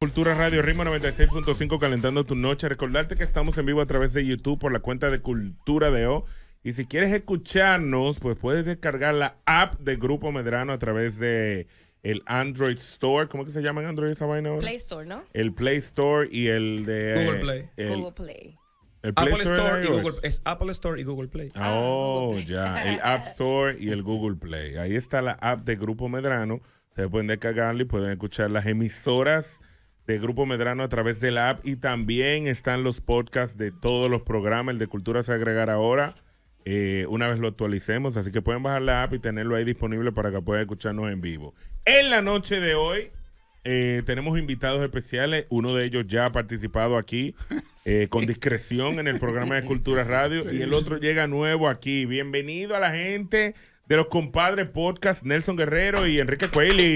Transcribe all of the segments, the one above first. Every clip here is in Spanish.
Cultura Radio Ritmo 96.5 calentando tu noche. Recordarte que estamos en vivo a través de YouTube por la cuenta de Cultura de O. Y si quieres escucharnos, pues puedes descargar la app de Grupo Medrano a través de el Android Store, ¿cómo que se llama en Android esa vaina Play Store, ¿no? El Play Store y el de Google Play. Apple Store, y Google, es Apple Store y Google Play. Oh, ya. El App Store y el Google Play. Ahí está la app de Grupo Medrano. Ustedes pueden descargarla y pueden escuchar las emisoras de Grupo Medrano a través de la app. Y también están los podcasts de todos los programas. El de Cultura se agregar ahora. Eh, una vez lo actualicemos. Así que pueden bajar la app y tenerlo ahí disponible para que puedan escucharnos en vivo. En la noche de hoy eh, tenemos invitados especiales, uno de ellos ya ha participado aquí eh, con discreción en el programa de Cultura Radio y el otro llega nuevo aquí. Bienvenido a la gente de los compadres podcast Nelson Guerrero y Enrique Cueli.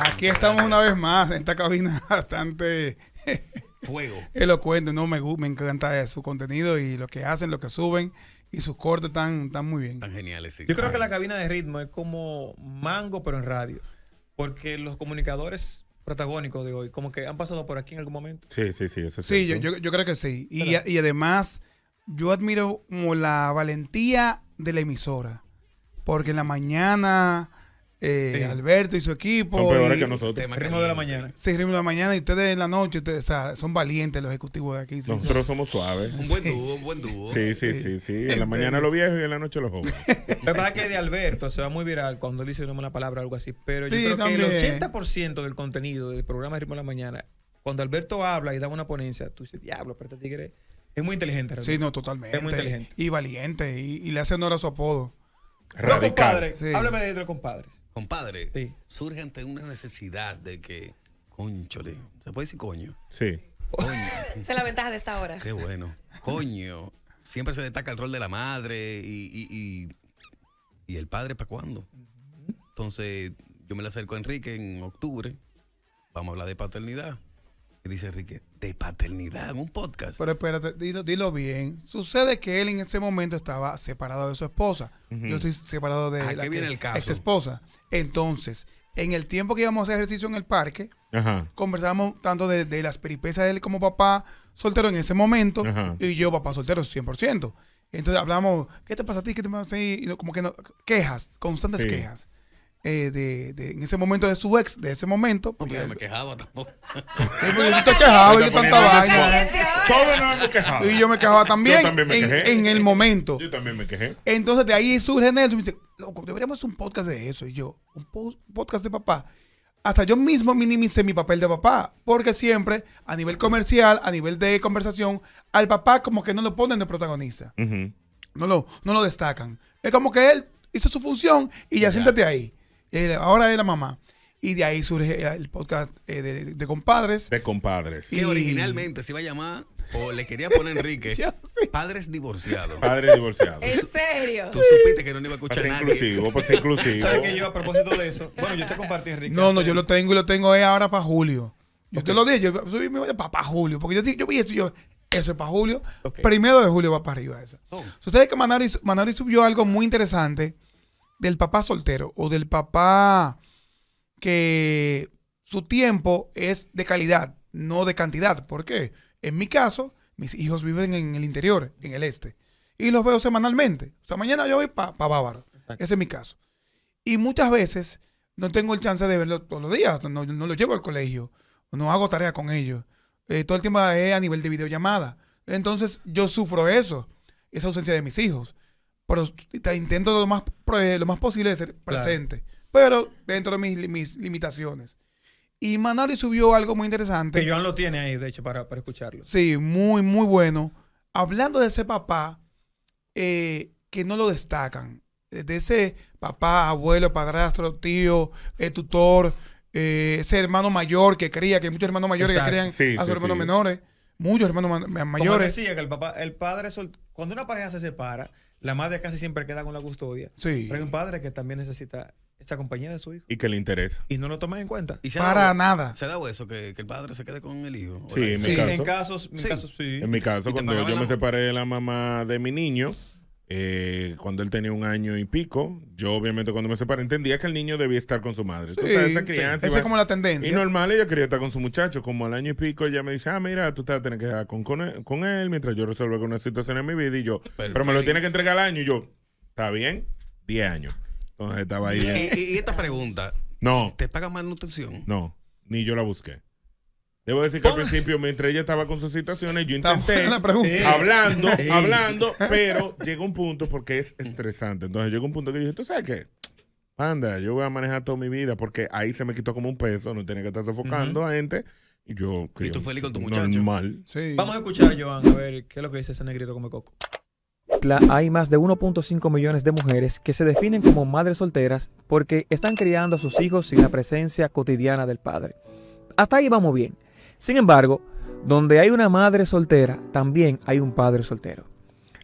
Aquí estamos una vez más en esta cabina bastante fuego. Elocuente, no me, me encanta su contenido y lo que hacen, lo que suben y sus cortes están, muy bien. Están geniales, sí. Yo creo que la cabina de ritmo es como mango pero en radio porque los comunicadores protagónicos de hoy, como que han pasado por aquí en algún momento. Sí, sí, sí, eso es Sí, yo, creo que sí. Y, y, además, yo admiro como la valentía de la emisora, porque en la mañana eh, Alberto y su equipo. Son peores que nosotros. Ritmo de la mañana. Sí, ritmo de la mañana y ustedes en la noche, ustedes son valientes los ejecutivos de aquí. nosotros somos suaves. Un buen dúo, un buen dúo. Sí, sí, sí, sí. En la mañana los viejos y en la noche los jóvenes. la que que de Alberto se va muy viral cuando dice una palabra o algo así, pero yo creo que el 80% del contenido del programa de Ritmo de la Mañana, cuando Alberto habla y da una ponencia, tú dices, diablo, pero tigre es muy inteligente. Sí, no, totalmente. Es muy inteligente. Y valiente y, le hace honor a su apodo. Radical. Los háblame de los compadres. Compadre, surge ante una necesidad de que, conchole, ¿se puede decir coño? Sí. Coño. Esa es la ventaja de esta hora. Qué bueno. Coño. Siempre se destaca el rol de la madre y, y, y, el padre para cuándo. Entonces, yo me la acerco a Enrique en octubre. Vamos a hablar de paternidad. Y dice Enrique, de paternidad en un podcast. Pero espérate, dilo, bien. Sucede que él en ese momento estaba separado de su esposa. Yo estoy separado de la el esposa. Entonces, en el tiempo que íbamos a hacer ejercicio en el parque, Ajá. conversábamos tanto de, las peripecias de él como papá soltero en ese momento y yo papá soltero 100%. Entonces hablamos, ¿qué te pasa a ti? ¿Qué te pasa a ti? como que no, quejas, constantes quejas. Eh, en ese momento de su ex, de ese momento. Porque yo me quejaba tampoco. yo quejaba, Y yo me quejaba también. en, En el momento. Yo también me quejé. Entonces de ahí surge Nelson y dice, loco, deberíamos hacer un podcast de eso. Y yo, un podcast de papá. Hasta yo mismo minimicé mi papel de papá, porque siempre, a nivel comercial, a nivel de conversación, al papá como que no lo ponen de protagonista. no, lo, no lo destacan. Es como que él hizo su función y ya. siéntate ahí. Eh, ahora es la mamá. Y de ahí surge el podcast eh, de, compadres. De compadres. Y originalmente se iba a llamar, o le quería poner Enrique, padres divorciados. Padres divorciados. ¿En serio? Tú supiste que no le iba a escuchar nada. Pues nadie. Inclusivo, pues inclusivo. ¿Sabes que yo a propósito de eso? Bueno, yo te compartí, Enrique. No, no, yo lo tengo y lo tengo eh, ahora para Julio. Yo te lo dije, yo subí mi para, para Julio. Porque yo, yo vi eso y yo, eso es para julio. Primero de julio va para arriba eso. Oh. Sucede que Manari, subió algo muy interesante del papá soltero o del papá que su tiempo es de calidad, no de cantidad. ¿Por qué? En mi caso, mis hijos viven en el interior, en el este, y los veo semanalmente. O sea, mañana yo voy para Bávaro. Ese es mi caso. Y muchas veces no tengo el chance de verlos todos los días, no, no los llevo al colegio, no hago tarea con ellos. Eh, todo el tiempo es a nivel de videollamada. Entonces yo sufro eso, esa ausencia de mis hijos pero intento lo más, eh, lo más posible de ser presente, pero dentro de mis, mis, limitaciones. Y Manali subió algo muy interesante. Que Joan lo tiene ahí, de hecho, para, escucharlo. Sí, muy, muy bueno. Hablando de ese papá eh, que no lo destacan, de ese papá, abuelo, padrastro, tío, eh, tutor, ese hermano mayor que cría, que hay muchos hermanos mayores que crían a sus hermanos menores, muchos hermanos mayores. Como decía que el papá, el padre, cuando una pareja se separa, la madre casi siempre queda con la custodia. Sí. Pero hay un padre que también necesita esa compañía de su hijo. Y que le interesa. Y no lo toma en cuenta. Para nada. ¿Se da eso que, el padre se quede con el hijo? Sí, en mi caso. En, en mi caso, cuando yo me separé de la mamá de mi niño, eh, cuando él tenía un año y pico, yo obviamente cuando me separé entendía que el niño debía estar con su madre. esa es como la tendencia. Y normal, ella quería estar con su muchacho. Como al año y pico, ella me dice, ah, mira, tú te vas a tener que estar con, él, mientras yo resuelvo alguna situación en mi vida. Y yo, pero, me lo tiene que entregar al año. Y yo, está bien, 10 años. Entonces estaba ahí. ¿Y, esta pregunta? No. ¿Te paga nutrición? No, ni yo la busqué. Debo decir que al principio, mientras ella estaba con sus situaciones, yo intenté hablando, hablando, pero llegó un punto porque es estresante. Entonces llegó un punto que yo dije, ¿tú sabes qué? Anda, yo voy a manejar toda mi vida porque ahí se me quitó como un peso, no tenía que estar sofocando a gente. Y yo creo, feliz con tu muchacho? Normal. Vamos a escuchar, Joan, a ver qué es lo que dice ese negrito como coco. hay más de 1.5 millones de mujeres que se definen como madres solteras porque están criando a sus hijos sin la presencia cotidiana del padre. Hasta ahí vamos bien. Sin embargo, donde hay una madre soltera, también hay un padre soltero.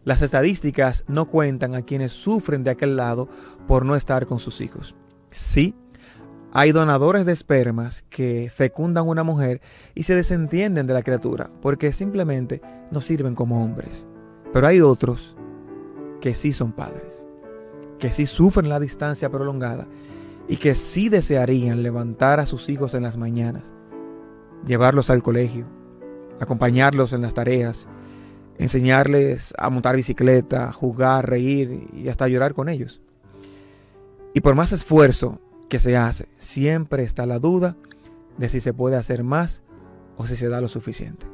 Las estadísticas no cuentan a quienes sufren de aquel lado por no estar con sus hijos. Sí, hay donadores de espermas que fecundan una mujer y se desentienden de la criatura porque simplemente no sirven como hombres. Pero hay otros que sí son padres, que sí sufren la distancia prolongada y que sí desearían levantar a sus hijos en las mañanas llevarlos al colegio, acompañarlos en las tareas, enseñarles a montar bicicleta, jugar, reír y hasta llorar con ellos. Y por más esfuerzo que se hace, siempre está la duda de si se puede hacer más o si se da lo suficiente.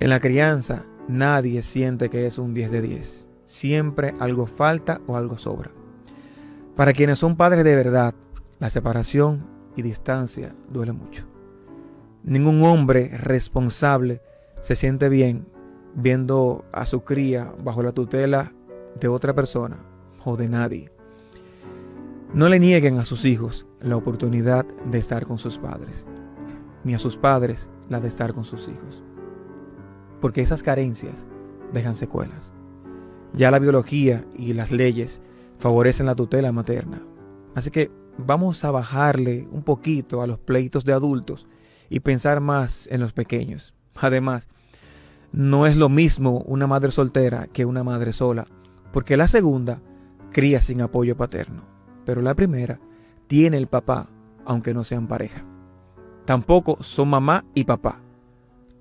En la crianza nadie siente que es un 10 de 10. Siempre algo falta o algo sobra. Para quienes son padres de verdad, la separación y distancia duele mucho. Ningún hombre responsable se siente bien viendo a su cría bajo la tutela de otra persona o de nadie. No le nieguen a sus hijos la oportunidad de estar con sus padres, ni a sus padres la de estar con sus hijos. Porque esas carencias dejan secuelas. Ya la biología y las leyes favorecen la tutela materna. Así que vamos a bajarle un poquito a los pleitos de adultos y pensar más en los pequeños. Además, no es lo mismo una madre soltera que una madre sola, porque la segunda cría sin apoyo paterno, pero la primera tiene el papá, aunque no sean pareja. Tampoco son mamá y papá.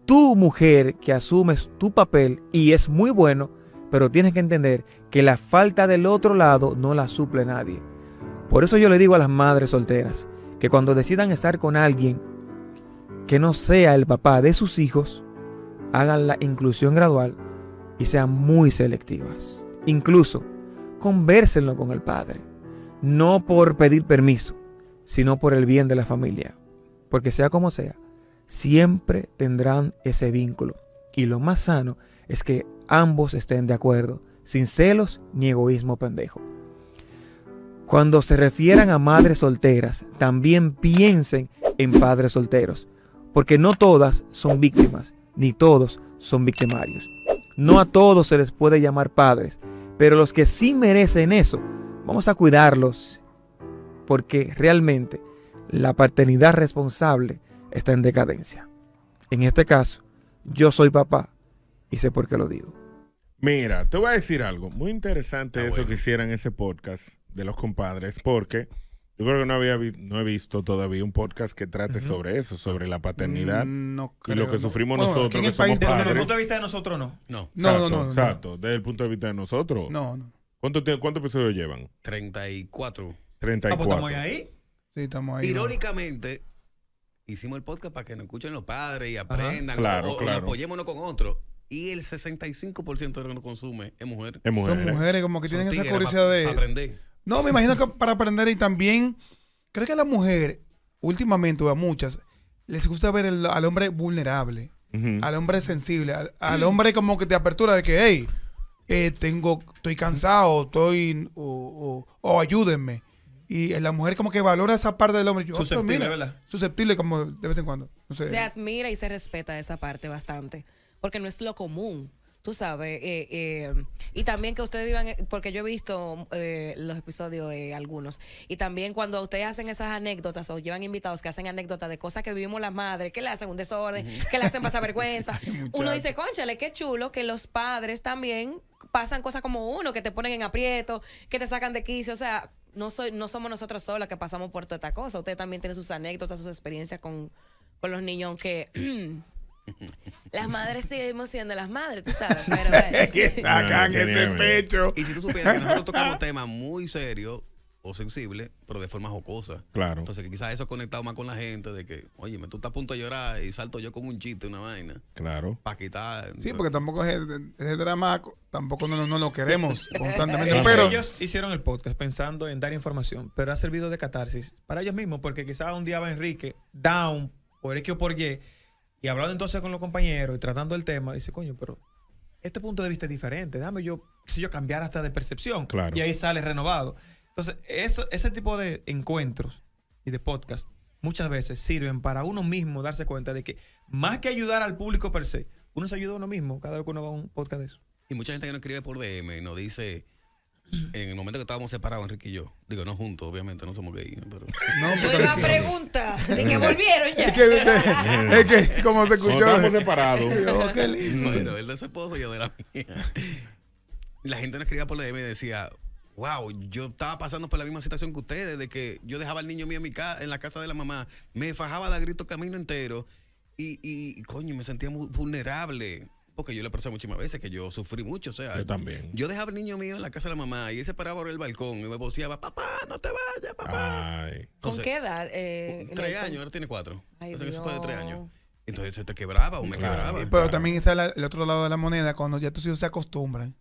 Tú, mujer, que asumes tu papel y es muy bueno, pero tienes que entender que la falta del otro lado no la suple nadie. Por eso yo le digo a las madres solteras que cuando decidan estar con alguien, que no sea el papá de sus hijos, hagan la inclusión gradual y sean muy selectivas. Incluso, conversenlo con el padre, no por pedir permiso, sino por el bien de la familia. Porque sea como sea, siempre tendrán ese vínculo. Y lo más sano es que ambos estén de acuerdo, sin celos ni egoísmo pendejo. Cuando se refieran a madres solteras, también piensen en padres solteros, porque no todas son víctimas, ni todos son victimarios. No a todos se les puede llamar padres, pero los que sí merecen eso, vamos a cuidarlos, porque realmente la paternidad responsable está en decadencia. En este caso, yo soy papá y sé por qué lo digo. Mira, te voy a decir algo muy interesante de eso que hicieran ese podcast de los compadres, porque yo creo que no, había no he visto todavía un podcast que trate sobre eso, sobre la paternidad mm, y lo que sufrimos nosotros, que somos Desde el punto de vista de nosotros, no. No, exacto, no, no, Exacto, desde el punto de vista de nosotros. No, no. ¿Cuántos cuánto episodios llevan? 34. 34. Ah, pues ¿Estamos ahí? Sí, estamos ahí. Irónicamente, hicimos el podcast para que nos escuchen los padres y aprendan. Claro, claro. Y apoyémonos con otros y el 65% de lo que nos consume es mujer. Es mujer. Son mujeres como que tienen esa curiosidad de aprender. No, me imagino que para aprender y también, creo que a la mujer, últimamente, o a muchas, les gusta ver al hombre vulnerable, al hombre sensible, al, hombre como que te apertura de que, hey, eh, tengo, estoy cansado, estoy, o, ayúdenme. Y eh, la mujer como que valora esa parte del hombre. susceptible, ¿verdad? Susceptible como de vez en cuando. Se admira y se respeta esa parte bastante, porque no es lo común tú sabes, eh, eh, y también que ustedes vivan, porque yo he visto eh, los episodios, algunos, y también cuando ustedes hacen esas anécdotas o llevan invitados que hacen anécdotas de cosas que vivimos las madres, que le hacen un desorden, que le hacen pasar vergüenza, uno dice, conchale, qué chulo que los padres también pasan cosas como uno, que te ponen en aprieto, que te sacan de quicio, o sea, no, soy, no somos nosotros solas que pasamos por toda esta cosa, Usted también tiene sus anécdotas, sus experiencias con, con los niños que... Las madres seguimos siendo las madres, tú sabes. Pero, que ese pecho. Y si tú supieras que nosotros tocamos temas muy serios o sensibles, pero de forma jocosa. Claro. Entonces, quizás eso ha conectado más con la gente de que, oye, tú estás a punto de llorar y salto yo con un chiste, una vaina. Claro. Para quitar. Sí, porque tampoco es ese drama, tampoco no, no, lo queremos constantemente. pero ellos hicieron el podcast pensando en dar información, pero ha servido de catarsis para ellos mismos, porque quizás un día va Enrique down por X por Y y hablando entonces con los compañeros y tratando el tema, dice, coño, pero este punto de vista es diferente. dame yo, si yo cambiar hasta de percepción. Claro. Y ahí sale renovado. Entonces, ese tipo de encuentros y de podcast muchas veces sirven para uno mismo darse cuenta de que más que ayudar al público per se, uno se ayuda a uno mismo cada vez que uno va a un podcast de eso. Y mucha gente que nos escribe por DM nos dice, en el momento que estábamos separados, Enrique y yo. Digo, no juntos, obviamente, no somos gays. Pero... No, yo iba a de que volvieron ya. es, que, como se escuchó. estábamos separados. qué lindo. Bueno, él de su esposo y yo de la mía. La gente nos escribía por la DM y decía, wow, yo estaba pasando por la misma situación que ustedes, de que yo dejaba al niño mío en, mi casa, en la casa de la mamá, me fajaba de grito camino entero y, y coño, me sentía muy vulnerable porque yo le pasé muchísimas veces que yo sufrí mucho. O sea, yo también. Yo dejaba al niño mío en la casa de la mamá y él se paraba por el balcón y me boceaba, papá, no te vayas, papá. ¿Con qué edad? Eh, tres años, ahora tiene cuatro. Entonces, eso fue de tres años. Entonces se te quebraba o me quebraba. Pero también está el otro lado de la moneda, cuando ya tus hijos se acostumbran.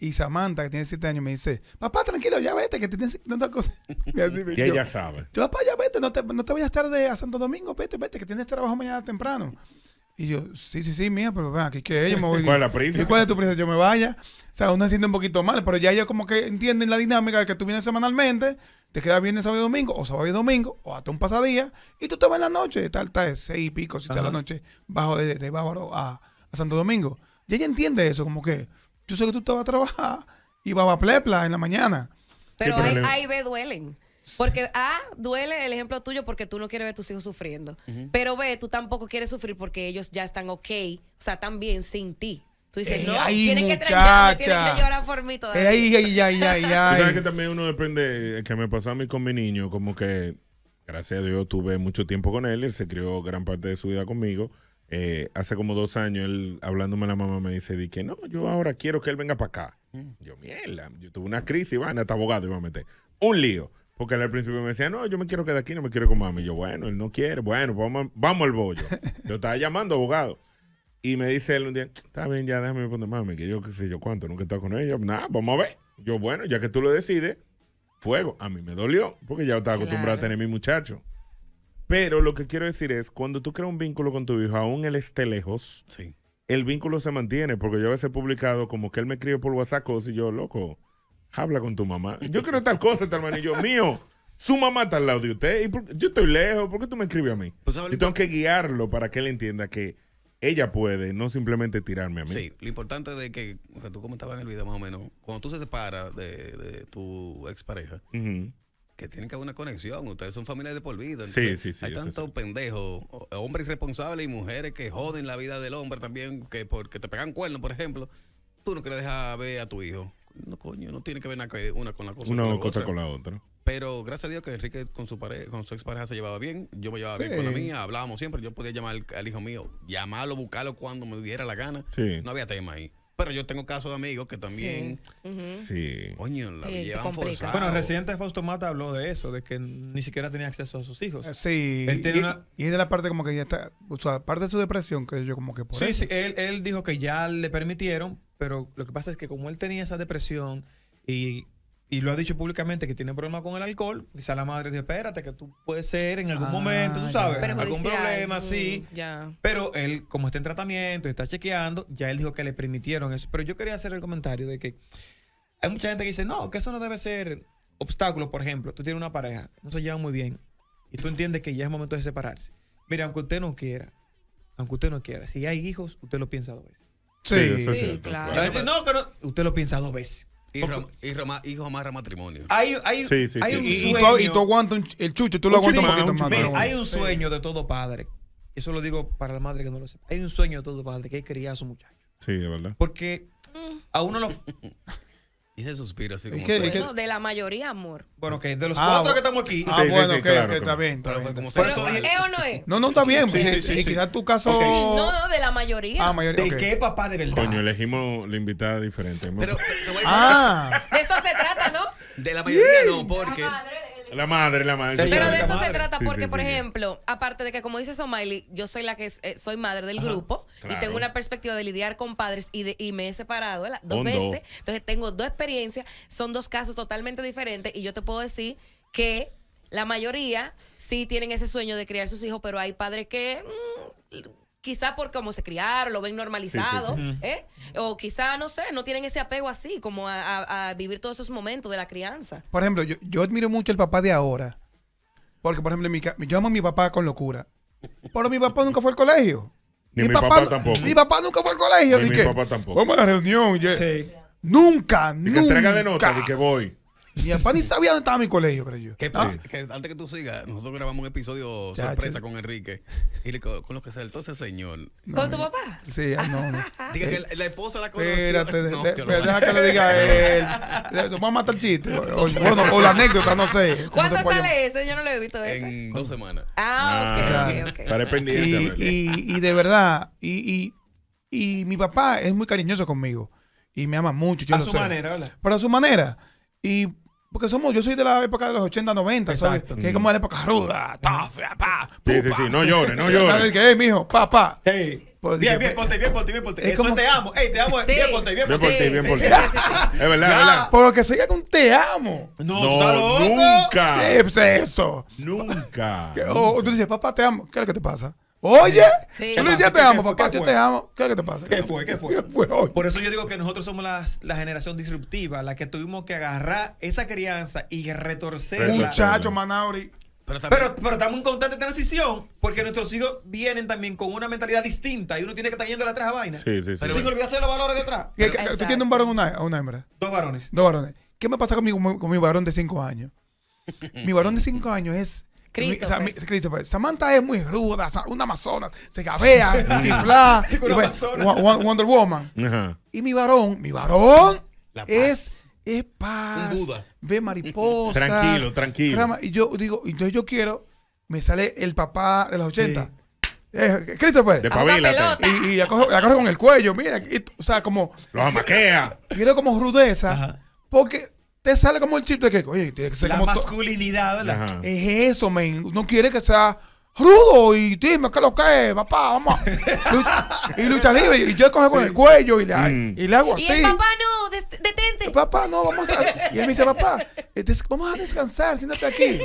Y Samantha, que tiene siete años, me dice, papá, tranquilo, ya vete, que tienes no te Y ella sabe. Papá, ya vete, no te, no te vayas tarde a Santo Domingo, vete, vete, que tienes trabajo mañana temprano. Y yo, sí, sí, sí, mía, pero ven, aquí que yo me voy. ¿Cuál es ¿Y cuál es tu prisa? Yo me vaya. O sea, uno se siente un poquito mal, pero ya ellos como que entienden la dinámica de que tú vienes semanalmente, te quedas viernes, sábado y domingo, o sábado y domingo, o hasta un pasadía, y tú te vas en la noche, tal, tal, seis y pico, si de la noche, bajo de, de Bávaro a, Santo Domingo. Y ella entiende eso, como que yo sé que tú te vas a trabajar y vas a plepla en la mañana. Pero ahí, ahí ve duelen. Porque A, ah, duele el ejemplo tuyo porque tú no quieres ver a tus hijos sufriendo. Pero B, tú tampoco quieres sufrir porque ellos ya están ok, o sea, también sin ti. Tú dices, eh, no, ay, tienen que trañarme, tienen que llorar por mí todavía. sabes que también uno depende, eh, que me pasó a mí con mi niño, como que, gracias a Dios, tuve mucho tiempo con él, él se crió gran parte de su vida conmigo. Eh, hace como dos años, él hablándome a la mamá me dice, di que no, yo ahora quiero que él venga para acá. Mm. Yo, mierda, yo tuve una crisis, van, hasta abogado iba a meter. Un lío. Porque al principio me decía, no, yo me quiero quedar aquí, no me quiero con mami. Y yo, bueno, él no quiere, bueno, vamos, vamos al bollo. yo estaba llamando abogado. Y me dice él un día, está bien, ya déjame poner mami, que yo qué sé yo cuánto, nunca he estado con ella. Nada, vamos a ver. Yo, bueno, ya que tú lo decides, fuego. A mí me dolió, porque ya estaba acostumbrado a tener mi muchacho. Pero lo que quiero decir es, cuando tú creas un vínculo con tu hijo, aún él esté lejos, el vínculo se mantiene, porque yo a veces he publicado como que él me escribe por WhatsApp y yo, loco, habla con tu mamá. Yo quiero tal cosa, tal manillo mío. Su mamá está al lado de usted. ¿Y yo estoy lejos. ¿Por qué tú me escribes a mí? Pues, y tengo que guiarlo para que él entienda que ella puede, no simplemente tirarme a mí. Sí, lo importante de que, que tú comentabas en el video más o menos, cuando tú se separas de, tu expareja, que tiene que haber una conexión. Ustedes son familia de por vida. Sí, sí, sí. Hay tantos pendejos, eh, hombres irresponsables y mujeres que joden la vida del hombre también, que porque te pegan cuernos, por ejemplo. Tú no quieres dejar ver a tu hijo no coño, no tiene que ver una con la cosa. Una cosa otra. con la otra. Pero gracias a Dios que Enrique con su pareja, con su expareja se llevaba bien, yo me llevaba bien con la mía, hablábamos siempre, yo podía llamar al, hijo mío, llamarlo, buscarlo cuando me diera la gana. No había tema ahí. Pero yo tengo casos de amigos que también. Sí. Coño, la llevan forzada. Bueno, Residente Fausto Mata habló de eso, de que ni siquiera tenía acceso a sus hijos. Eh, sí. y, es de la parte como que ya está. O sea, parte de su depresión, que yo, como que por Sí, sí. Él, él dijo que ya le permitieron, pero lo que pasa es que como él tenía esa depresión y, lo ha dicho públicamente que tiene problemas con el alcohol, quizá la madre dice, espérate, que tú puedes ser en algún ah, momento, tú sabes, algún problema, sí. Mm, pero él, como está en tratamiento está chequeando, ya él dijo que le permitieron eso. Pero yo quería hacer el comentario de que hay mucha gente que dice, no, que eso no debe ser obstáculo, por ejemplo. Tú tienes una pareja, no se llevan muy bien, y tú entiendes que ya es momento de separarse. Mira, aunque usted no quiera, aunque usted no quiera, si hay hijos, usted lo piensa dos veces. Sí, sí, claro. no, usted lo piensa dos veces. hijo amarra matrimonio. Hay, hay, sí, sí, hay un y, sueño. Y tú, aguantas el chucho, tú lo aguantas un poquito más. Mira, hay un sueño de todo padre. Eso lo digo para la madre que no lo sepa. Hay un sueño de todo padre que es criar a su muchacho. Sí, de verdad. Porque a uno lo. Y se así como. ¿Qué, de la mayoría, amor. Bueno, que de los ah, cuatro que estamos aquí. Ah, bueno, sí, que, está bien. Pero bueno como Pero, eh, ¿es o no es? No, no, está bien. Sí, quizás tu caso. No, no, de la mayoría. Ah, mayoría. ¿De qué papá de verdad? Coño, elegimos la invitada diferente. Pero te voy a decir, Ah, De eso se trata, ¿no? de la mayoría no, porque. La madre, la madre. Pero de eso se trata porque, por ejemplo, aparte de que, como dice Somaili, yo soy la que eh, soy madre del grupo y tengo una perspectiva de lidiar con padres y, me he separado dos veces. Entonces tengo dos experiencias, son dos casos totalmente diferentes y yo te puedo decir que la mayoría sí tienen ese sueño de criar sus hijos, pero hay padres que... Mm, quizá por como se criaron, lo ven normalizado, ¿eh? o quizá, no sé, no tienen ese apego así, como a, vivir todos esos momentos de la crianza. Por ejemplo, yo, admiro mucho el papá de ahora, porque, por ejemplo, yo amo a mi papá con locura, pero mi papá nunca fue al colegio. mi, papá, tampoco. Mi papá nunca fue al colegio. Ni mi papá tampoco. Vamos a la reunión. Nunca, nunca. Entrega de nota de que voy. Mi papá ni sabía dónde estaba mi colegio, creo yo. ¿Ah? Que antes que tú sigas, nosotros grabamos un episodio sorpresa con Enrique. Y le, con, con lo que saltó ese señor. ¿Con tu papá? Sí, ah, no. Diga que eh, la, esposa la conoció. Espérate, deja que le diga a él. Vamos a matar el chiste. O, bueno, o la anécdota, no sé. ¿Cuándo sale ese? Yo no lo he visto En dos semanas. Ah, ok, ah. pendiente. Y, y, de verdad, y, y, y mi papá es muy cariñoso conmigo. Y me ama mucho. Yo a su manera, ¿verdad? Pero a su manera. Y porque somos, yo soy de la época de los 80, 90, Exacto. Que es como la época ruda, Sí, sí, sí, no llores, no llores. que, es mijo, pa, pa. Hey. Pues bien, por ti, bien, ponte, bien, Es Eso como... te amo. Ey, te amo. Sí. Bien, ti. bien, por ti, bien, por ti. es verdad, es verdad. Por lo que sea con te amo. No, no nunca. ¿Qué es eso? Nunca. O oh, tú dices, papá, te amo. ¿Qué es lo que te pasa? Oye, yo te amo, papá, yo te amo. ¿Qué es que te pasa? ¿Qué fue? ¿Qué fue? ¿Qué fue hoy? Por eso yo digo que nosotros somos la generación disruptiva, la que tuvimos que agarrar esa crianza y retorcerla. Muchacho, Manauri. Pero, pero, estamos en constante transición porque nuestros hijos vienen también con una mentalidad distinta y uno tiene que estar yendo atrás a vainas. Sí, sí, sí. Pero sin olvidarse de los valores de atrás. Pero, ¿Tú tienes un varón o una, hembra? Dos varones. Dos varones. ¿Qué me pasa con mi varón de cinco años? mi varón de cinco años es Christopher. Samantha es muy ruda, una amazona, se cabea, bla, Wonder Woman. Y mi varón, mi varón es, es paz. Ve mariposas. tranquilo, tranquilo. y yo digo, entonces yo quiero, me sale el papá de los 80. Eh, Christopher. De pavila, y, la con el cuello, mira. o sea, como. lo amaquea. Quiero como rudeza. Porque te sale como el chip de que, oye, tiene que ser la masculinidad, ¿verdad? Es eso, men. No quiere que sea rudo y dime qué lo que es, papá, vamos. y lucha libre. Y yo coge con el cuello y le, mm. y hago así. Y el papá no, detente. Papá, no, vamos a. Y él me dice, papá, eh, vamos a descansar, siéntate aquí.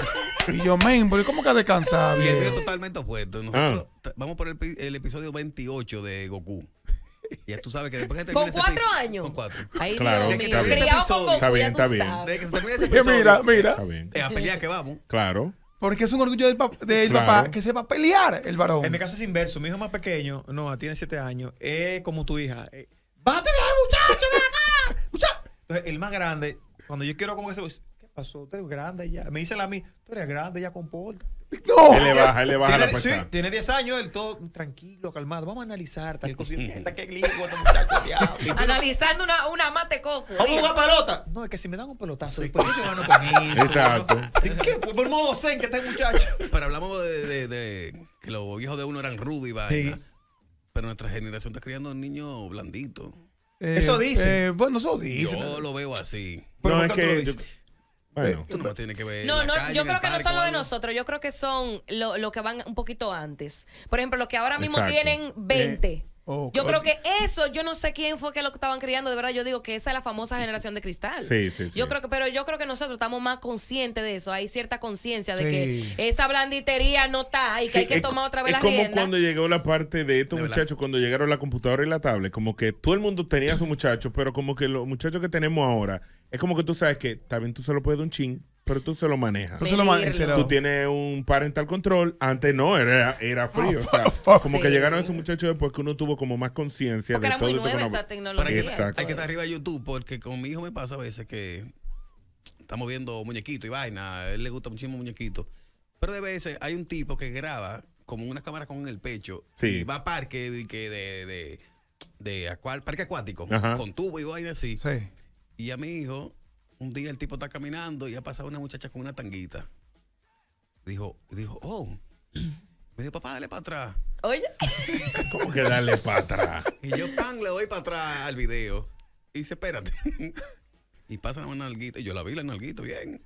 Y yo, men, ¿cómo que descansar? Y el mío totalmente opuesto. Ah. Nosotros, vamos por el, el episodio 28 de Goku. Ya tú sabes que después que termine ¿Con este cuatro años? Con cuatro. Ay, Claro, Dios mío. Este está bien. Está bien, está bien. que se termine ese episodio. Mira, mira. Eh, Te a pelear que vamos. Claro. Porque es un orgullo del, papá que se va a pelear el varón. En mi caso es inverso. Mi hijo más pequeño, no, tiene siete años, es como tu hija. eh, ¡Bájate, muchacho, ven acá! Entonces, el más grande, cuando yo quiero como que se pasó, tú eres grande ya. Me dice la mí, tú eres grande, ya comporta. No. Él le baja, él le baja la puerta. Sí, tiene 10 años, él todo tranquilo, calmado. Vamos a analizar tal cosa. qué este muchacho, Analizando una, una mate coco. Vamos a una pelota. No, es que si me dan un pelotazo, después yo gano con él. Exacto. ¿Qué? Fue por modo zen que está el muchacho. Pero hablamos de, que los viejos de uno eran rudos y vaina. Pero nuestra generación está criando un niño blandito. eso eh, dice. Eh, bueno, eso dice. Yo lo veo así. Pero no, es que bueno, eh, no que ver. No, yo creo que no son los de nosotros, yo creo que son los lo que van un poquito antes. Por ejemplo, los que ahora mismo tienen 20. Eh, yo creo que eso, yo no sé quién fue que lo estaban criando, de verdad yo digo que esa es la famosa mm. generación de cristal. Sí, sí, Yo creo que, pero yo creo que nosotros estamos más conscientes de eso, hay cierta conciencia de que esa blanditería no está y que hay que tomar otra vez la Es como cuando llegó la parte de estos muchachos, cuando llegaron la computadora y la tablet, como que todo el mundo tenía a su muchacho, pero como que los muchachos que tenemos ahora es como que tú sabes que también tú se lo puedes dar un chin, pero tú se lo manejas. Tú se lo manejas. Tú tienes un parental control. Antes no, era, era ah, frío. o sea, como que llegaron esos muchachos después que uno tuvo como más conciencia de era todo. Muy nueva esa tecnología. Hay que estar arriba de YouTube porque con mi hijo me pasa a veces que estamos viendo muñequitos y vaina. A él le gusta muchísimo muñequitos. Pero de veces hay un tipo que graba como una cámara con el pecho y va a parque de, de, de, de, de parque acuático con tubo y vainas así. Sí. Y a mi hijo, un día el tipo está caminando y ha pasado una muchacha con una tanguita. Dijo, dijo, oh. Me dijo, papá, dale para atrás. Oye. ¿Cómo que dale para atrás? Y yo, pan, le doy para atrás al video. Y dice, espérate. y pasa la nalguita. Y yo la vi, la nalguita, bien.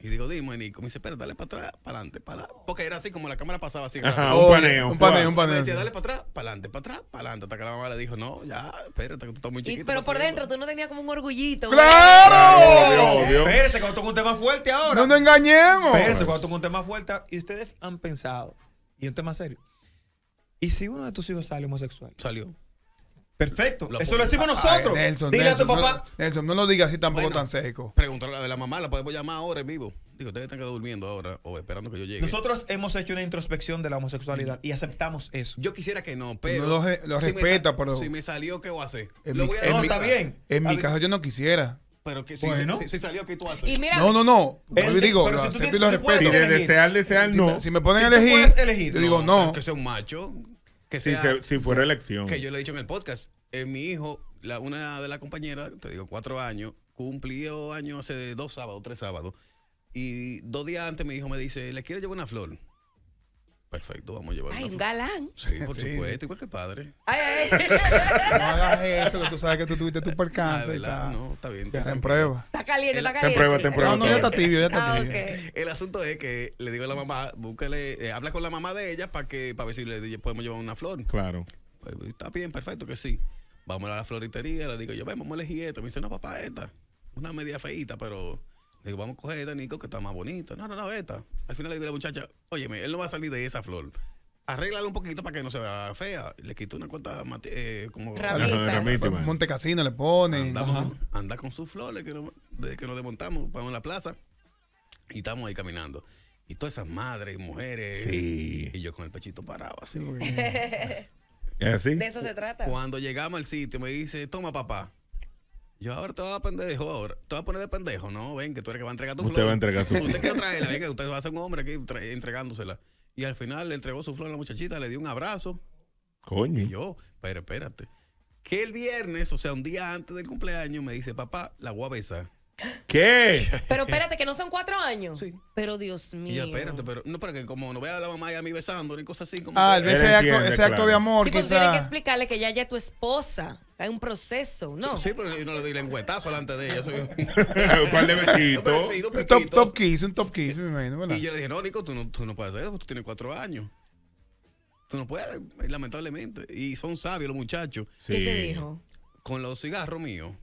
Y digo, dime, Nico. Me dice, pero dale para atrás, para adelante, para Porque era así como la cámara pasaba así. Ajá, un paneo. Un paneo, un paneo. Me decía, dale para atrás, para adelante, para atrás, para adelante. Hasta que la mamá le dijo, no, ya, espérate, que tú estás muy chiquito. pero por dentro tú no tenías como un orgullito. ¡Claro! Espérese, cuando tengo un tema fuerte ahora. No nos engañemos. Espérese, cuando tengo un tema fuerte. Y ustedes han pensado, y un tema serio. ¿Y si uno de tus hijos sale homosexual? Salió. Perfecto. eso lo decimos nosotros. Nelson, Dile a tu papá. No, Nelson, no lo digas así tampoco tan seco. Pregúntale a la mamá, la podemos llamar ahora en vivo. Digo, ustedes están quedando durmiendo ahora o esperando que yo llegue. Nosotros hemos hecho una introspección de la homosexualidad y aceptamos eso. Yo quisiera que no, pero. lo, si respeta, pero... Si me salió, ¿qué voy a hacer? lo voy a no, está bien. En mi caso, yo no quisiera. Pero que si, no, si, salió ¿qué tú haces. no, no, no. Yo digo, pero si lo respeto. Si no. Si me, ponen a elegir, elegir, yo digo no. Que sea un macho. Que si, si fuera elección. Que yo le he dicho en el podcast, eh, mi hijo, la, una de las compañeras, te digo, cuatro años, cumplió años hace dos sábados, tres sábados, y dos días antes mi hijo me dice, le quiero llevar una flor. Perfecto, vamos a llevarlo. Ay, un galán. Sí, por supuesto, igual que padre. Ay, ay. no hagas eso, que tú sabes que tú tuviste tu percance. y tal. No, está bien. Está en prueba. Está caliente, está caliente. Está en prueba, está en prueba. No, no, ya está tibio, ya está ah, tibio. El asunto es que le digo a la mamá, búscale, eh, habla con la mamá de ella para que, para ver si le podemos llevar una flor. Claro. Pues, está bien, perfecto, que sí. Vamos a la floritería, le digo yo, vamos a elegir esta. Me dice, no, papá, esta. Una media feita, pero le digo, vamos a coger esta, Nico, que está más bonito No, no, no, esta. Al final le digo a la muchacha, óyeme, él no va a salir de esa flor. Arréglalo un poquito para que no se vea fea. Le quito una cuanta eh, como Montecasino le pone. anda con sus flores que, nos desmontamos, vamos a la plaza y estamos ahí caminando. Y todas esas madres y mujeres. Y yo con el pechito parado así. De eso se trata. Cuando llegamos al sitio me dice, toma papá. Yo ahora te voy a pendejo, ahora. Te a poner de pendejo, no, ven, que tú eres que va a entregar tu flor. Usted va a entregar su Usted quiere traerla, ven, que usted va a ser un hombre aquí entregándosela. Y al final le entregó su flor a la muchachita, le dio un abrazo. Coño. Y yo, pero espérate. Que el viernes, o sea, un día antes del cumpleaños, me dice, papá, la voy a besar. ¿Qué? Pero espérate, que no son cuatro años. Sí. Pero Dios mío. Y espérate, pero no, pero que como no vea a la mamá y a mí besando y cosas así. Como ah, ese, acto, ese acto de amor. Sí, pues tienes que explicarle que ya ya tu esposa. Hay un proceso, ¿no? Sí, pero yo no le di lengüetazo delante de ella. un par de Un top, top un top 15, me imagino, Y yo le dije, no, Nico, tú no, puedes hacer eso, tú tienes cuatro años. Tú no puedes, lamentablemente. Y son sabios los muchachos. ¿Qué te dijo? Con los cigarros míos.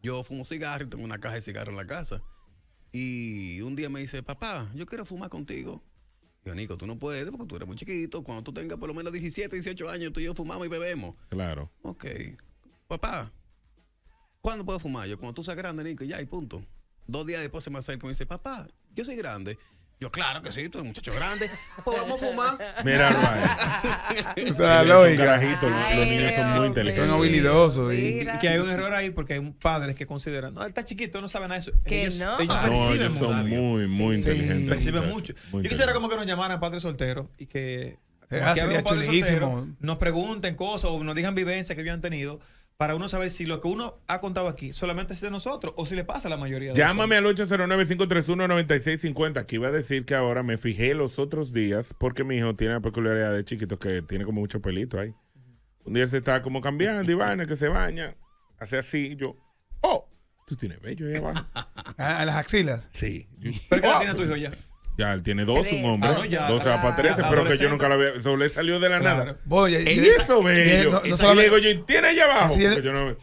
Yo fumo cigarro y tengo una caja de cigarros en la casa. Y un día me dice, papá, yo quiero fumar contigo. Yo, Nico, tú no puedes porque tú eres muy chiquito. Cuando tú tengas por lo menos 17, 18 años, tú y yo fumamos y bebemos. Claro. Ok papá, ¿cuándo puedo fumar? Yo, cuando tú seas grande, Nico, ya, y punto. Dos días después se me acerca y me dice, papá, yo soy grande. Yo, claro que sí, tú eres un muchacho grande. Pues vamos a fumar. Míralo o sea, los niños son muy inteligentes. Son habilidosos. Y, que hay un error ahí porque hay padres que consideran, no, él está chiquito, no sabe nada de eso. Que no. Ellos ah, no, son muy, muy inteligentes. perciben mucho. Yo quisiera como que nos llamaran padres solteros y que... Eh, nos pregunten cosas o nos digan vivencias que habían tenido para uno saber si lo que uno ha contado aquí solamente es de nosotros o si le pasa a la mayoría de Llámame al 809-531-9650. Aquí iba a decir que ahora me fijé los otros días porque mi hijo tiene la peculiaridad de chiquito que tiene como mucho pelito ahí. Un día se está como cambiando, Iván, que se baña, hace así, yo, oh, tú tienes bello ahí abajo. ¿A las axilas? Sí. ¿Pero qué oh. tiene tu hijo ya? Ya, él tiene dos, un hombre. Ah, no, dos ah, para pero que yo nunca lo había. Eso le salió de la nada. y eso bello. No, no y digo yo, tiene allá abajo.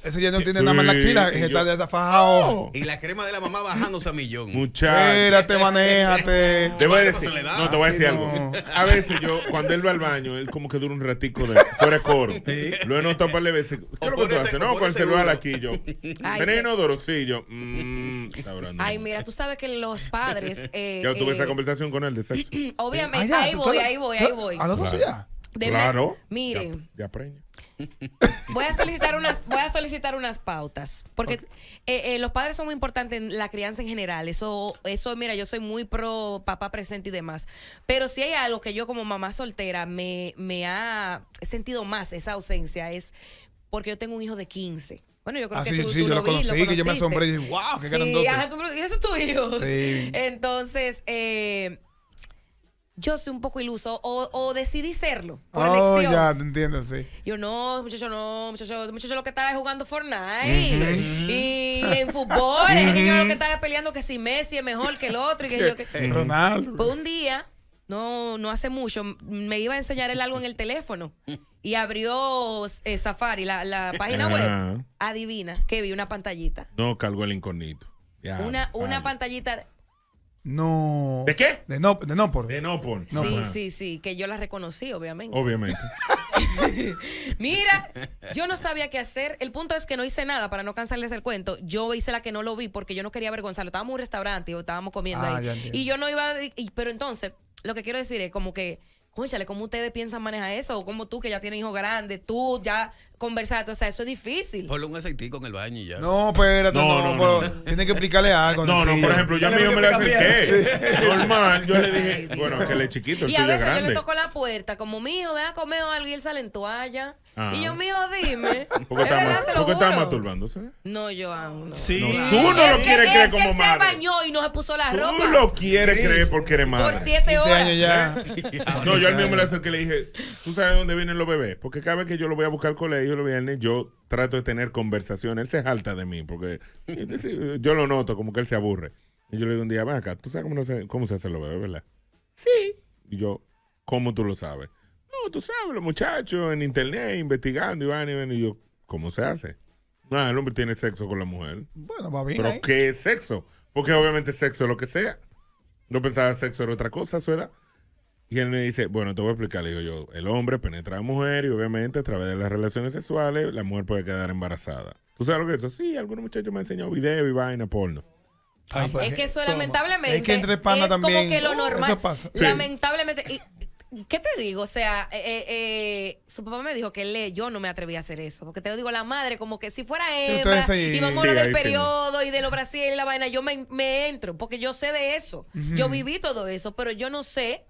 Ese, ya no, tiene nada más la axila, está desafajado. Y la crema de la mamá bajándose a millón. Muchachos. Espérate, manéjate. Te voy a decir, no, te voy a decir algo. A veces yo, cuando él va al baño, él como que dura un ratico de fuera coro. Luego no he notado le veces. ¿Qué es lo que tú haces? No, con el celular aquí yo. Veneno dorocillo. Mm. Ay, mira, tú sabes que los padres. Eh, yo tuve esa eh, conversación con él de sexo. Obviamente, ahí, voy, ahí, voy, ahí voy, ¿A ya? claro. Miren. Voy a solicitar unas, voy a solicitar unas pautas. Porque eh, los padres son muy importantes en la crianza en general. Eso, eso, mira, yo soy muy pro papá presente y demás. Pero si hay algo que yo como mamá soltera me, me ha sentido más esa ausencia, es porque yo tengo un hijo de 15. Bueno, yo creo ah, que sí, yo lo, conocí, que yo me asombré y dije, wow, qué sí, y eso es tu hijo. Entonces, eh, yo soy un poco iluso o, decidí serlo por oh, ya, te entiendo, sí. Yo no, muchacho, no, muchacho, muchacho lo que estaba es jugando Fortnite y en fútbol, es que yo lo que estaba peleando que si Messi es mejor que el otro y que yo que... Eh, Ronaldo. Pues un día, no, no hace mucho, me iba a enseñar él algo en el teléfono y abrió eh, Safari, la, eh, página web. Adivina, que vi una pantallita. No cargó el incógnito. una, una pantallita no. ¿De qué? De no, de no De Sí, sí, sí, que yo la reconocí, obviamente. Obviamente. Mira, yo no sabía qué hacer. El punto es que no hice nada para no cansarles el cuento. Yo hice la que no lo vi porque yo no quería avergonzarlo. Estábamos en un restaurante y estábamos comiendo ah, ahí. Y yo no iba. A, pero entonces, lo que quiero decir es como que conchale, ¿cómo ustedes piensan manejar eso? O como tú que ya tienes hijos grandes, tú ya conversaste, o sea, eso es difícil. Ponle un aceitico en el baño y ya. No, pero no, no, no, que explicarle algo. No, no, por ejemplo, yo a mi hijo me le acerqué. Normal, yo le dije, bueno, que le chiquito, el Y a veces yo le toco la puerta, como, mi hijo, vea, a comer algo y él sale en toalla. Y ah. yo, mi hijo, dime. ¿Por qué está masturbándose? No, yo aún no. Sí. Tú no lo quieres creer como madre. Él se bañó y no se puso la ropa. Tú lo quieres creer porque eres madre. Por siete este horas. ya. No, yo el mismo que le dije, ¿tú sabes dónde vienen los bebés? Porque cada vez que yo lo voy a buscar al colegio el viernes, yo trato de tener conversación. Él se jalta de mí, porque yo lo noto, como que él se aburre. Y yo le digo un día, ven acá, ¿tú sabes cómo, se, cómo se hacen los bebés, verdad? Sí. Y yo, ¿cómo tú lo sabes? No, tú sabes, los muchachos en internet investigando y van y ven. Y yo, ¿cómo se hace? no ah, el hombre tiene sexo con la mujer. Bueno, va bien. Pero ¿qué sexo? Porque obviamente sexo es lo que sea. No pensaba sexo era otra cosa a su edad. Y él me dice, bueno, te voy a explicar. Le digo yo, el hombre penetra a la mujer y obviamente a través de las relaciones sexuales la mujer puede quedar embarazada. ¿Tú sabes lo que es eso? Sí, algunos muchachos me han enseñado video y vaina porno. Ah, pues, es que eso lamentablemente es, que entre como que lo uh, normal. Lamentablemente... ¿Qué te digo? O sea, eh, eh, eh, su papá me dijo que él, yo no me atreví a hacer eso. Porque te lo digo, la madre, como que si fuera él y vamos a lo del periodo y de lo Brasil y la vaina, yo me, entro, porque yo sé de eso. Yo viví todo eso, pero yo no sé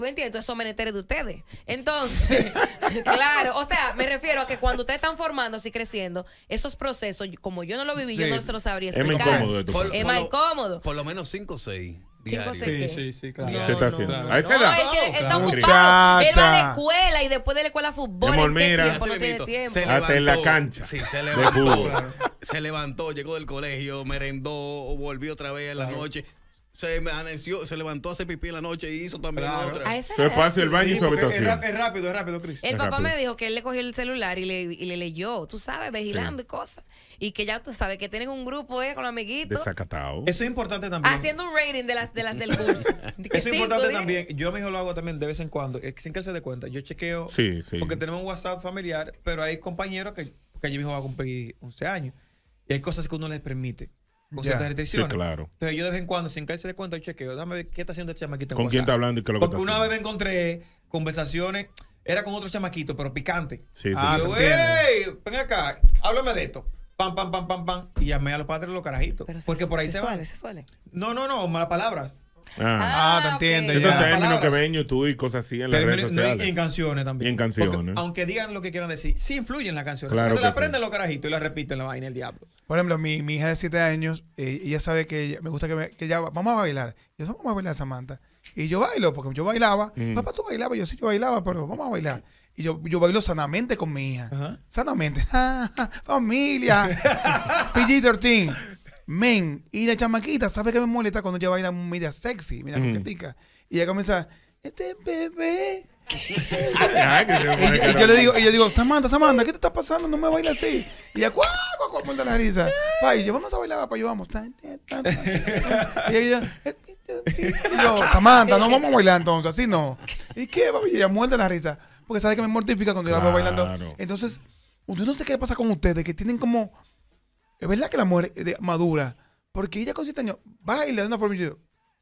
¿Me entiendes? Entonces son menesteres de ustedes. Entonces, claro, o sea, me refiero a que cuando ustedes están formando, y creciendo, esos procesos, como yo no lo viví, yo no se los sabría explicar. Es más incómodo. Por, es más incómodo. Por lo menos cinco o seis Cinco, sí, sí, sí, claro. ¿Qué está haciendo? a esa edad. Él, está va a la escuela y después de la escuela fútbol. mira, Se en la cancha. Sí, se levantó. se levantó, llegó del colegio, merendó, volvió otra vez en la noche se se levantó a hacer pipí en la noche y hizo también otra. Se pasa el baño y su habitación. Es, rápido, es rápido, Cris. El papá me dijo que él le cogió el celular y le, y le leyó, tú sabes, vigilando y cosas. Y que ya tú sabes que tienen un grupo eh, con los amiguitos. Desacatado. Eso es importante también. Haciendo un rating de las, de las del curso. Eso es importante también. Yo a mi hijo lo hago también de vez en cuando, eh, sin que él se dé cuenta. Yo chequeo. Porque tenemos un WhatsApp familiar, pero hay compañeros que, que yo mi hijo va a cumplir 11 años. Y hay cosas que uno les permite con ciertas restricciones. Sí, claro. Entonces yo de vez en cuando, sin caerse de cuenta, yo chequeo, dame ver qué está haciendo el chamaquito. ¿Con quién está hablando y qué Porque una vez me encontré conversaciones, era con otro chamaquito, pero picante. Sí, sí. Ah, ven acá, háblame de esto. Pam, pam, pam, pam, pam. Y llamé a los padres los carajitos. porque por ahí se, Suele, se suele. No, no, no, malas palabras. Ah, ah te entiendes. Okay. términos que ven en YouTube y cosas así en las redes sociales. en canciones también. en canciones. aunque digan lo que quieran decir, sí influyen las canciones. Claro se la aprenden los carajitos y la repiten la vaina el diablo. Por ejemplo, mi, hija de 7 años, eh, ella sabe que me gusta que, ella va, vamos a bailar. Y yo, vamos a bailar, Samantha. Y yo bailo, porque yo bailaba. Mm. Papá, tú bailabas. Yo sí, yo bailaba, pero vamos a bailar. Y yo, yo bailo sanamente con mi hija. Sanamente. Familia. PG-13 men. Y la chamaquita, ¿sabe qué me molesta cuando ella baila media sexy, con que tica. Y ella comienza, este bebé. y, yo le digo, y yo digo, Samantha, Samantha, ¿qué te está pasando? No me baila así. Y ella, ¡cuá! cuá la risa. Pa, y yo, vamos a bailar, papá, yo vamos. Y ella, y yo, Samantha, no vamos a bailar entonces, así no. ¿Y qué, Y ella muerde la risa. Porque sabe que me mortifica cuando yo la veo bailando. Entonces, usted no sé qué pasa con ustedes, que tienen como es verdad que la mujer madura, porque ella con siete años baila de una forma. Y yo,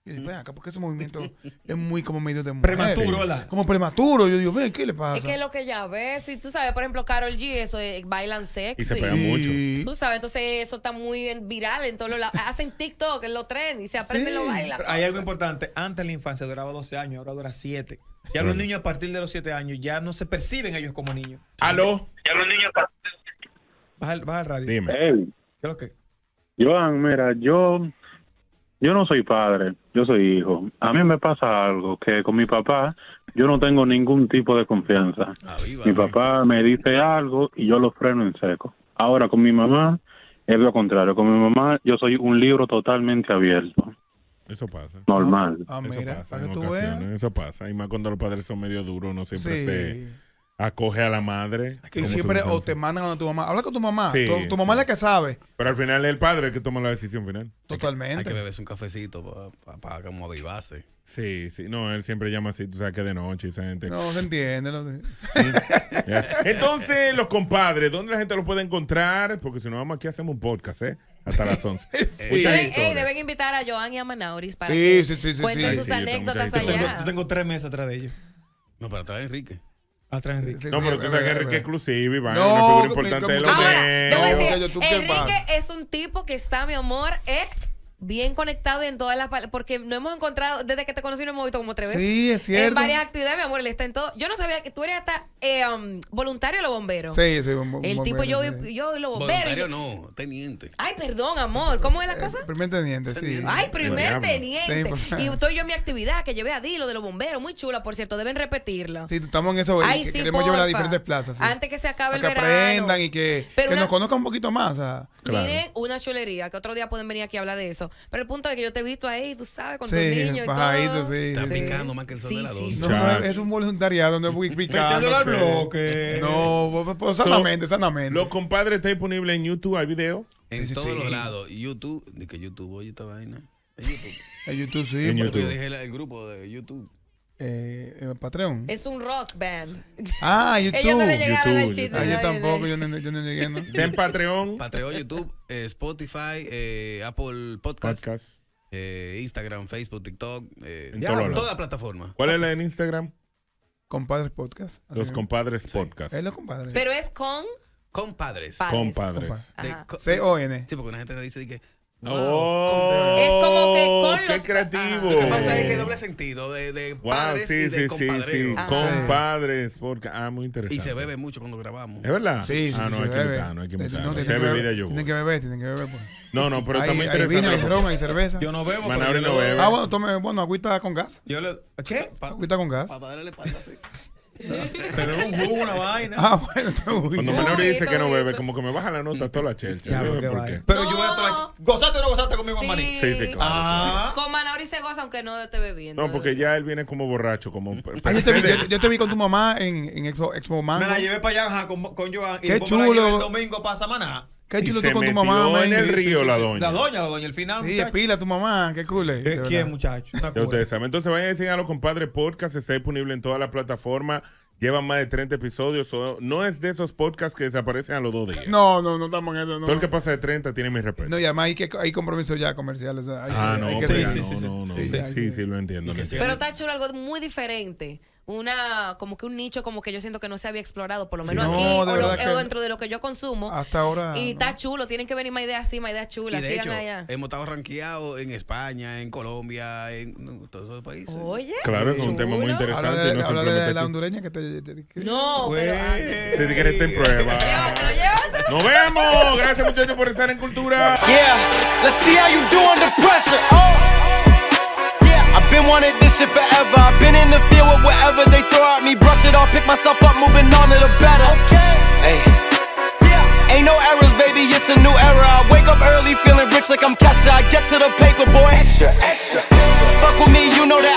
yo digo, mm. acá, porque ese movimiento es muy como medio de mujer. Prematuro, ¿verdad? Como prematuro. Yo digo, ven, ¿qué le pasa? Es que lo que ya ves, si tú sabes, por ejemplo, Carol G, eso es, bailan sexy. Y se pega mucho. Tú sabes, entonces eso está muy viral en todos lados. Hacen TikTok, en los trenes, y se aprenden sí. los bailan. Hay algo importante. Antes la infancia duraba 12 años, ahora dura 7. Ya los niños a partir de los 7 años ya no se perciben ellos como niños. ¿Aló? Ya los niños a partir de los Baja el radio. Dime. Joan, mira, yo, yo no soy padre, yo soy hijo. A mí me pasa algo, que con mi papá yo no tengo ningún tipo de confianza. Ah, mi papá me dice algo y yo lo freno en seco. Ahora con mi mamá es lo contrario. Con mi mamá yo soy un libro totalmente abierto. Eso pasa. Normal. Ah, eso pasa. eso pasa. Y más cuando los padres son medio duros, no siempre se acoge a la madre. Y siempre o te mandan a tu mamá. Habla con tu mamá. tu, mamá es la que sabe. Pero al final es el padre el que toma la decisión final. Totalmente. Hay que, beberse un cafecito para pa, pa, como avivarse. Sí, sí. No, él siempre llama así, tú sabes que de noche esa gente. No, se entiende. Entonces, los compadres, ¿dónde la gente los puede encontrar? Porque si no, vamos aquí hacemos un podcast, ¿eh? hasta las 11. deben, deben invitar a Joan y a Manauris para que cuenten sus anécdotas allá. tengo, yo tengo, tres meses atrás de ellos. No, para atrás de Enrique. Enrique. No, pero tú sabes que Enrique es exclusivo Iván, una figura importante de los Enrique es un tipo que está, mi amor, eh, bien conectado en todas las porque no hemos encontrado desde que te conocí no hemos visto como tres veces sí es cierto en varias actividades mi amor él está en todo yo no sabía que tú eres hasta eh, um, voluntario de los bomberos sí soy el tipo yo sí. yo los bomberos voluntario no teniente ay perdón amor cómo es la cosa primer teniente, sí ay primer teniente y estoy yo en mi actividad que llevé a Dilo de los bomberos muy chula por cierto deben repetirla sí estamos en eso ay, que queremos llevar a diferentes plazas antes que se acabe Para el que verano aprendan y que, nos conozcan un poquito más o una chulería que otro día pueden venir aquí a hablar de eso pero el punto es que yo te he visto ahí, tú sabes, con tus niños. y todo. Sí, Están picando más que el sol de la dos. No, no, es un voluntariado, no es picando. bloque. No, pues, pues, pues sanamente, sanamente. Los compadres está disponible en YouTube, hay video. En todos los lados. YouTube, de que YouTube, oye esta vaina. En YouTube. En YouTube, sí. Yo dije el grupo de YouTube. Eh, Patreon. Es un rock band. Ah, YouTube. Ellos no le Ah, yo tampoco, yo no, yo llegué. ¿no? Ten Patreon. Patreon, YouTube, eh, Spotify, eh, Apple Podcasts Instagram, Facebook, TikTok. en toda plataforma. ¿Cuál es la en Instagram? Compadres Podcast. Los Compadres Podcasts. Podcast. Es los compadres. Pero es con... Compadres. Compadres. C-O-N. Sí, porque una gente le dice que Oh, es como que con qué creativo. Lo que pasa es que doble sentido de, de wow, padres sí, y de sí, compadres. Sí, Compadres, porque ah, muy interesante. Y se bebe mucho cuando grabamos. ¿Es verdad? Sí, Ah, no, hay que bebe. no hay que mutar. No, no, se yo. Tienen que beber, tienen que beber. Pues. No, no, pero está muy interesante. Hay vino, hay cerveza. Yo no bebo. pero... no bebe. Ah, bueno, tome, bueno, agüita con gas. Yo le, ¿Qué? agüita con gas. Para darle espalda sí. Pero un jugo, una vaina. Ah, bueno, está un Cuando menor dice que no bebe, como que me baja la nota mm. toda la chelcha. Ya, Pero yo voy a toda la... ¿Gozaste o no gozaste conmigo, sí. Sí, sí, claro. Ah. Con Manori se goza aunque no esté bebiendo. No, porque ya él viene como borracho, como... yo, te vi, con tu mamá en, en Expo, Man Me la llevé para allá con, con Joan. Qué y chulo. Me la el domingo para Samaná. Qué chulo tú con tu mamá. en el río la doña. La doña, la doña, el final. Sí, pila tu mamá, qué cool es. ¿Quién, muchacho? ustedes Entonces vayan a decir a los compadres podcast, está disponible en toda la plataforma Llevan más de 30 episodios. no es de esos podcasts que desaparecen a los dos días. No, no, no estamos en eso. No, Todo el que pasa de 30 tiene mi respeto. No, y además hay, compromisos ya comerciales. ah, no, sí, sí, sí, sí, lo entiendo. Pero está chulo algo muy diferente una como que un nicho como que yo siento que no se había explorado por lo menos aquí dentro de lo que yo consumo hasta ahora y está chulo tienen que venir más ideas así más ideas chulas de hecho, hemos estado ranqueados en España en Colombia en, todos esos países oye claro es un tema muy interesante de, no simplemente de la hondureña que te, no pero si te quieres te en prueba nos vemos gracias muchachos por estar en cultura yeah let's see how oh yeah I've been shit forever. I've been in the field with whatever they throw at me. Brush it off, pick myself up, moving on to the better. Okay. Hey. Yeah. Ain't no errors, baby, it's a new era. I wake up early feeling rich like I'm Kesha. I get to the paper, boy. Extra, extra. Fuck with me, you know that